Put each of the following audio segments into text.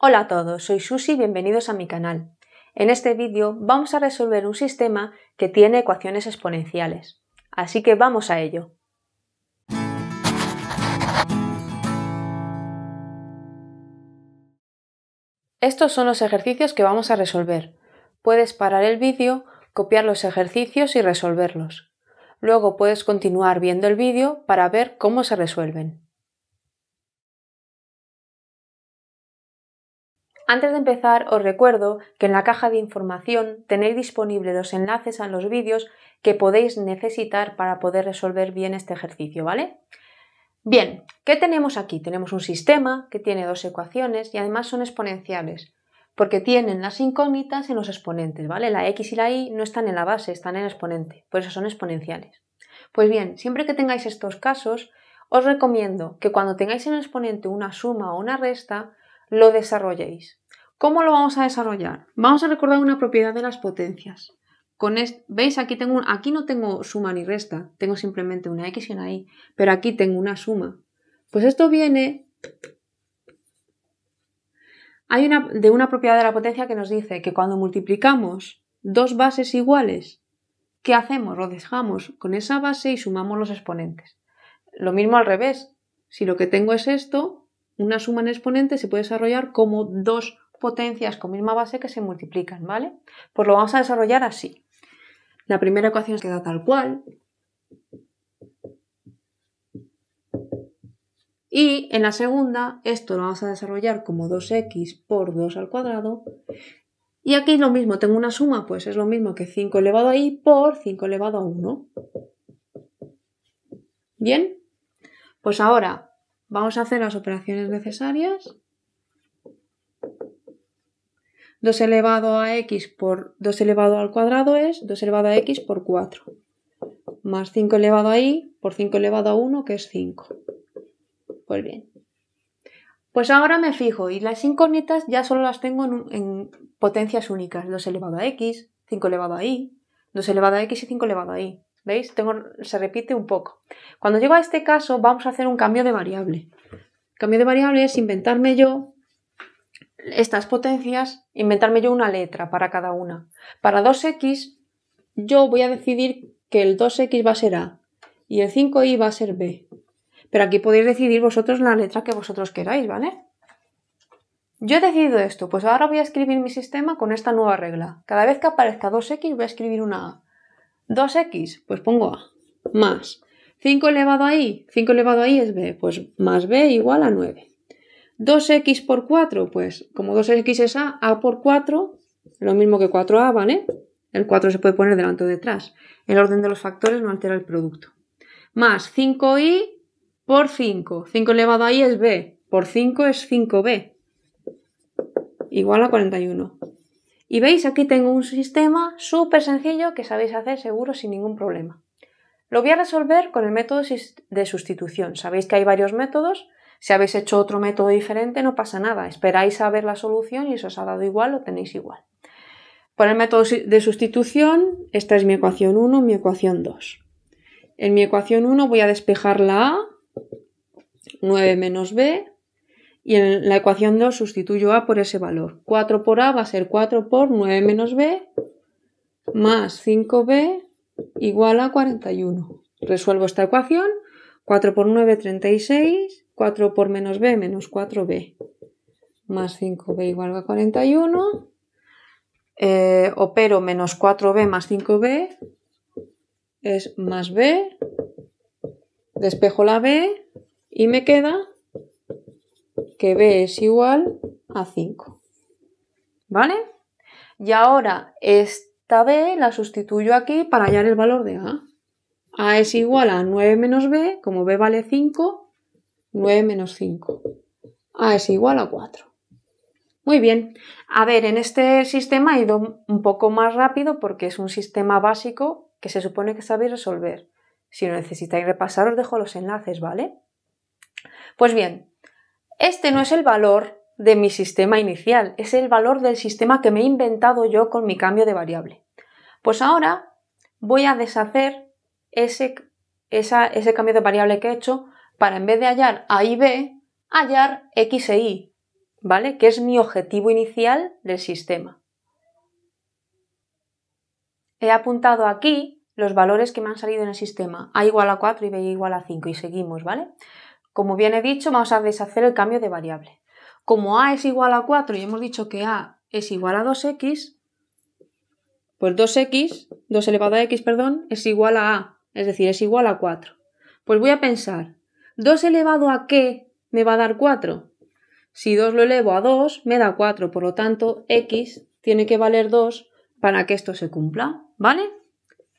Hola a todos, soy Susi y bienvenidos a mi canal. En este vídeo vamos a resolver un sistema que tiene ecuaciones exponenciales. Así que vamos a ello. Estos son los ejercicios que vamos a resolver. Puedes parar el vídeo, copiar los ejercicios y resolverlos. Luego puedes continuar viendo el vídeo para ver cómo se resuelven. Antes de empezar, os recuerdo que en la caja de información tenéis disponibles los enlaces a los vídeos que podéis necesitar para poder resolver bien este ejercicio, ¿vale? Bien, ¿qué tenemos aquí? Tenemos un sistema que tiene dos ecuaciones y además son exponenciales, porque tienen las incógnitas en los exponentes, ¿vale? La x y la y no están en la base, están en el exponente, por eso son exponenciales. Pues bien, siempre que tengáis estos casos, os recomiendo que cuando tengáis en el exponente una suma o una resta, lo desarrolléis. ¿Cómo lo vamos a desarrollar? Vamos a recordar una propiedad de las potencias. Con ¿Veis? Aquí, tengo aquí no tengo suma ni resta, tengo simplemente una x y una y, pero aquí tengo una suma. Pues esto viene hay una, de una propiedad de la potencia que nos dice que cuando multiplicamos dos bases iguales, ¿qué hacemos? Lo dejamos con esa base y sumamos los exponentes. Lo mismo al revés. Si lo que tengo es esto, una suma en exponente se puede desarrollar como dos potencias con misma base que se multiplican, ¿vale? Pues lo vamos a desarrollar así. La primera ecuación queda tal cual. Y en la segunda, esto lo vamos a desarrollar como 2x por 2 al cuadrado. Y aquí lo mismo, tengo una suma, pues es lo mismo que 5 elevado a y por 5 elevado a 1. ¿Bien? Pues ahora Vamos a hacer las operaciones necesarias. 2 elevado a x por 2 elevado al cuadrado es 2 elevado a x por 4, más 5 elevado a y por 5 elevado a 1, que es 5. Pues bien. Pues ahora me fijo y las incógnitas ya solo las tengo en, en potencias únicas, 2 elevado a x, 5 elevado a y, 2 elevado a x y 5 elevado a y. ¿Veis? se repite un poco. Cuando llego a este caso, vamos a hacer un cambio de variable. El cambio de variable es inventarme yo estas potencias, inventarme yo una letra para cada una. Para 2x, yo voy a decidir que el 2x va a ser a y el 5y va a ser b. Pero aquí podéis decidir vosotros la letra que vosotros queráis, ¿vale? Yo he decidido esto, pues ahora voy a escribir mi sistema con esta nueva regla. Cada vez que aparezca 2x voy a escribir una a. 2x, pues pongo a, más 5 elevado a i, 5 elevado a i es b, pues más b igual a 9. 2x por 4, pues como 2x es a, a por 4, lo mismo que 4a, ¿vale? El 4 se puede poner delante o detrás. El orden de los factores no altera el producto. Más 5i por 5. 5 elevado a y es b, por 5 es 5b. Igual a 41. Y veis, aquí tengo un sistema súper sencillo que sabéis hacer seguro sin ningún problema. Lo voy a resolver con el método de sustitución. Sabéis que hay varios métodos. Si habéis hecho otro método diferente, no pasa nada. Esperáis a ver la solución y si os ha dado igual, lo tenéis igual. Por el método de sustitución, esta es mi ecuación 1, mi ecuación 2. En mi ecuación 1 voy a despejar la A, 9 menos B, y en la ecuación 2 sustituyo a por ese valor. 4 por a va a ser 4 por 9 menos b más 5b igual a 41. Resuelvo esta ecuación. 4 por 9, 36. 4 por menos b menos 4b más 5b igual a 41. Eh, opero menos 4b más 5b es más b. Despejo la b y me queda que b es igual a 5. ¿Vale? Y ahora esta b la sustituyo aquí para hallar el valor de a. a es igual a 9 menos b, como b vale 5, 9 menos 5. a es igual a 4. Muy bien. A ver, en este sistema he ido un poco más rápido porque es un sistema básico que se supone que sabéis resolver. Si lo necesitáis repasar, os dejo los enlaces, ¿vale? Pues bien, este no es el valor de mi sistema inicial, es el valor del sistema que me he inventado yo con mi cambio de variable. Pues ahora voy a deshacer ese, ese cambio de variable que he hecho para en vez de hallar A y B, hallar X e Y, ¿vale? Que es mi objetivo inicial del sistema. He apuntado aquí los valores que me han salido en el sistema, A igual a 4 y B igual a 5 y seguimos, ¿vale? Como bien he dicho, vamos a deshacer el cambio de variable. Como a es igual a 4 y hemos dicho que a es igual a 2x, pues 2x, 2 elevado a x, perdón, es igual a a, es decir, es igual a 4. Pues voy a pensar, ¿2 elevado a qué me va a dar 4? Si 2 lo elevo a 2, me da 4, por lo tanto, x tiene que valer 2 para que esto se cumpla, ¿vale?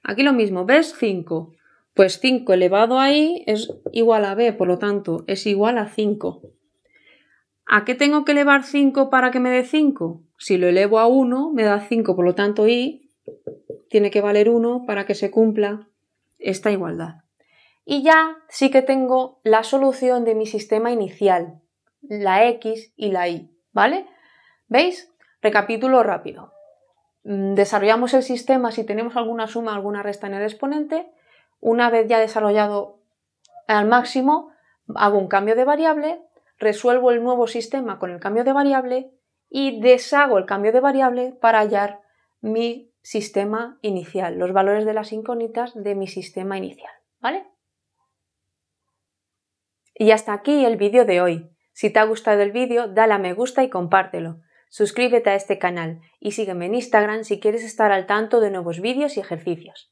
Aquí lo mismo, ¿ves? 5. Pues 5 elevado a i es igual a b, por lo tanto, es igual a 5. ¿A qué tengo que elevar 5 para que me dé 5? Si lo elevo a 1, me da 5, por lo tanto, i tiene que valer 1 para que se cumpla esta igualdad. Y ya sí que tengo la solución de mi sistema inicial, la x y la y, ¿vale? ¿Veis? Recapítulo rápido. Mm, desarrollamos el sistema si tenemos alguna suma, alguna resta en el exponente una vez ya desarrollado al máximo, hago un cambio de variable, resuelvo el nuevo sistema con el cambio de variable y deshago el cambio de variable para hallar mi sistema inicial, los valores de las incógnitas de mi sistema inicial, ¿vale? Y hasta aquí el vídeo de hoy. Si te ha gustado el vídeo, dale a me gusta y compártelo. Suscríbete a este canal y sígueme en Instagram si quieres estar al tanto de nuevos vídeos y ejercicios.